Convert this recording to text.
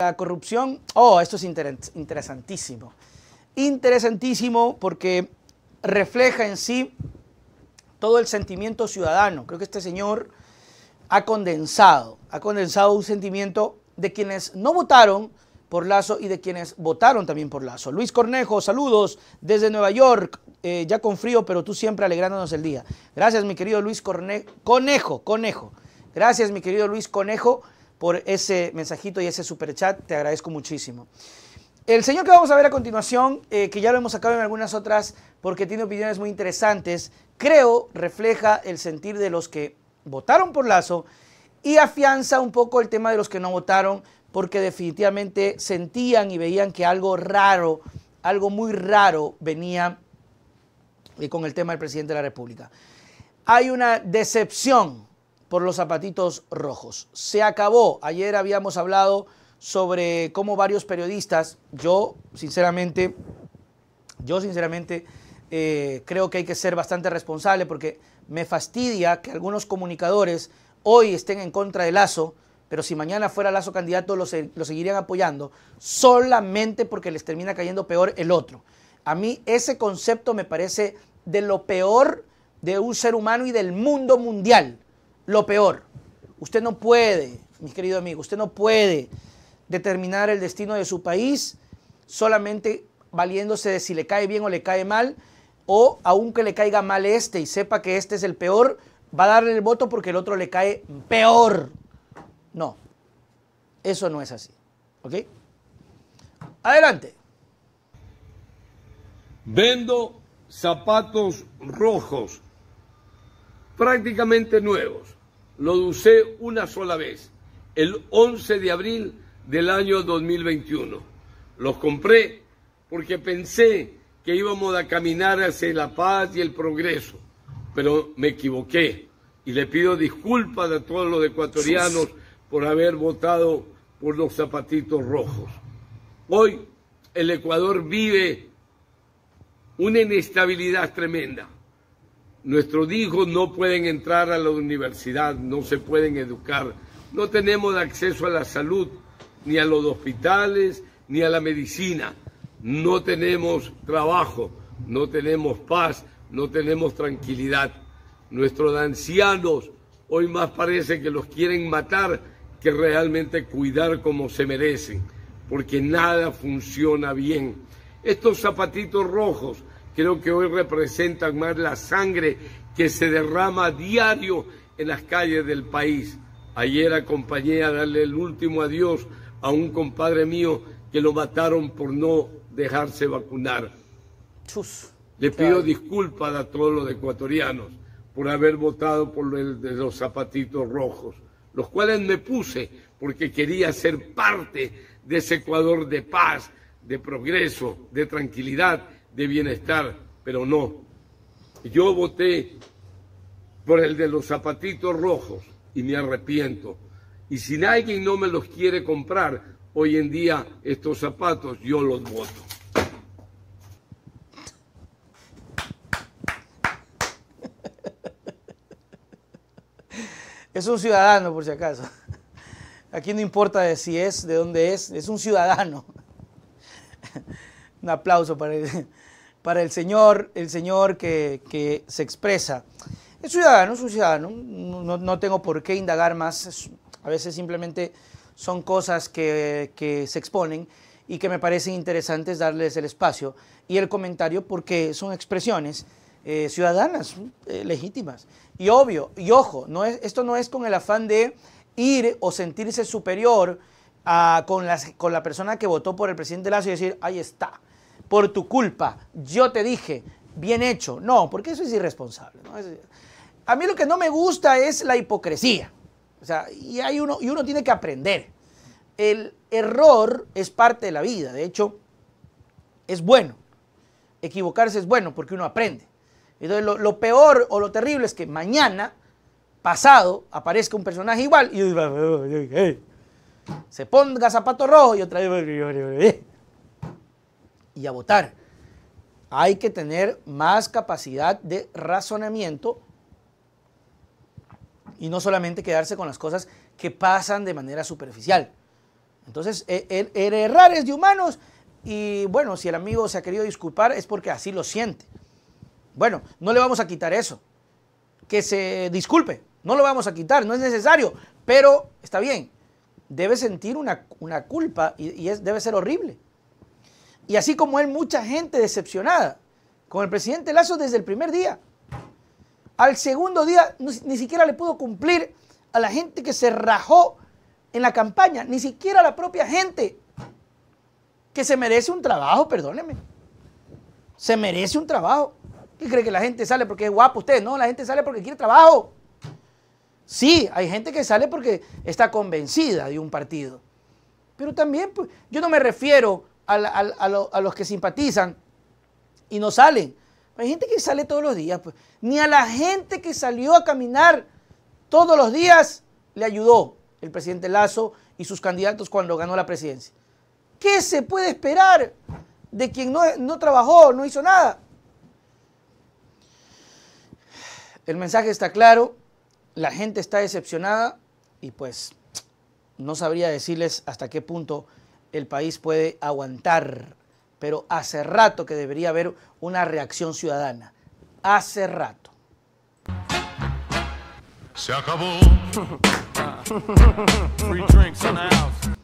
La corrupción, oh, esto es interesantísimo. Interesantísimo porque refleja en sí todo el sentimiento ciudadano. Creo que este señor ha condensado, ha condensado un sentimiento de quienes no votaron por Lazo y de quienes votaron también por Lazo. Luis Cornejo, saludos desde Nueva York, eh, ya con frío, pero tú siempre alegrándonos el día. Gracias, mi querido Luis Corne Conejo, Conejo. Gracias, mi querido Luis Conejo por ese mensajito y ese superchat, Te agradezco muchísimo. El señor que vamos a ver a continuación, eh, que ya lo hemos sacado en algunas otras porque tiene opiniones muy interesantes, creo refleja el sentir de los que votaron por Lazo y afianza un poco el tema de los que no votaron porque definitivamente sentían y veían que algo raro, algo muy raro venía eh, con el tema del presidente de la República. Hay una decepción por los zapatitos rojos. Se acabó. Ayer habíamos hablado sobre cómo varios periodistas, yo sinceramente, yo sinceramente eh, creo que hay que ser bastante responsable porque me fastidia que algunos comunicadores hoy estén en contra de Lazo, pero si mañana fuera Lazo candidato lo seguirían apoyando solamente porque les termina cayendo peor el otro. A mí ese concepto me parece de lo peor de un ser humano y del mundo mundial lo peor. Usted no puede, mi querido amigo, usted no puede determinar el destino de su país solamente valiéndose de si le cae bien o le cae mal, o aunque le caiga mal este y sepa que este es el peor, va a darle el voto porque el otro le cae peor. No, eso no es así. ¿Ok? Adelante. Vendo zapatos rojos prácticamente nuevos. Los usé una sola vez, el 11 de abril del año 2021. Los compré porque pensé que íbamos a caminar hacia la paz y el progreso, pero me equivoqué y le pido disculpas a todos los ecuatorianos por haber votado por los zapatitos rojos. Hoy el Ecuador vive una inestabilidad tremenda. Nuestros hijos no pueden entrar a la universidad, no se pueden educar, no tenemos acceso a la salud, ni a los hospitales, ni a la medicina. No tenemos trabajo, no tenemos paz, no tenemos tranquilidad. Nuestros ancianos hoy más parece que los quieren matar que realmente cuidar como se merecen, porque nada funciona bien. Estos zapatitos rojos creo que hoy representan más la sangre que se derrama diario en las calles del país. Ayer acompañé a darle el último adiós a un compadre mío que lo mataron por no dejarse vacunar. Le pido disculpas a todos los ecuatorianos por haber votado por los zapatitos rojos, los cuales me puse porque quería ser parte de ese Ecuador de paz, de progreso, de tranquilidad de bienestar, pero no. Yo voté por el de los zapatitos rojos y me arrepiento. Y si nadie no me los quiere comprar, hoy en día estos zapatos yo los voto. Es un ciudadano, por si acaso. Aquí no importa de si es, de dónde es, es un ciudadano. Un aplauso para él para el señor, el señor que, se expresa. Es ciudadano, es un ciudadano, no, no, tengo por qué indagar más, a veces simplemente son cosas que, se exponen y que me parecen interesantes darles el espacio y el comentario porque son expresiones eh, ciudadanas eh, legítimas. Y obvio, y ojo, no es, esto no es con el afán de ir o sentirse superior a, con, las, con la persona que votó por el presidente Lazo y decir, ahí está, por tu culpa, yo te dije, bien hecho. No, porque eso es irresponsable. a mí lo que no me gusta es la hipocresía. O sea, y, hay uno, y uno tiene que aprender. El error es parte de la vida. De hecho, es bueno. Equivocarse es bueno porque uno aprende. Entonces, lo, lo peor o lo terrible es que mañana, pasado, aparezca un personaje igual y se ponga zapato rojo y otra vez. Eh" y a votar. Hay que tener más capacidad de razonamiento y no solamente quedarse con las cosas que pasan de manera superficial. Entonces, e, e, el, es de humanos y bueno, si el amigo se ha querido disculpar es porque así lo siente. Bueno, no le vamos a quitar eso. Que se disculpe, no lo vamos a quitar, no es necesario, pero está bien. Debe sentir una, culpa y, debe ser horrible. Y así como él, mucha gente decepcionada con el presidente Lazo desde el primer día. Al segundo día ni siquiera le pudo cumplir a la gente que se rajó en la campaña, ni siquiera la propia gente que se merece un trabajo, perdóneme. Se merece un trabajo. ¿Qué cree que la gente sale porque es guapo usted? No, la gente sale porque quiere trabajo. Sí, hay gente que sale porque está convencida de un partido. Pero también, pues, yo no me refiero a, los que simpatizan y no salen. Hay gente que sale todos los días, pues. ni a la gente que salió a caminar todos los días le ayudó el presidente Lazo y sus candidatos cuando ganó la presidencia. ¿Qué se puede esperar de quien no, no trabajó, no hizo nada? El mensaje está claro, la gente está decepcionada y pues no sabría decirles hasta qué punto el país puede aguantar, pero hace rato que debería haber una reacción ciudadana. Hace rato. Se acabó.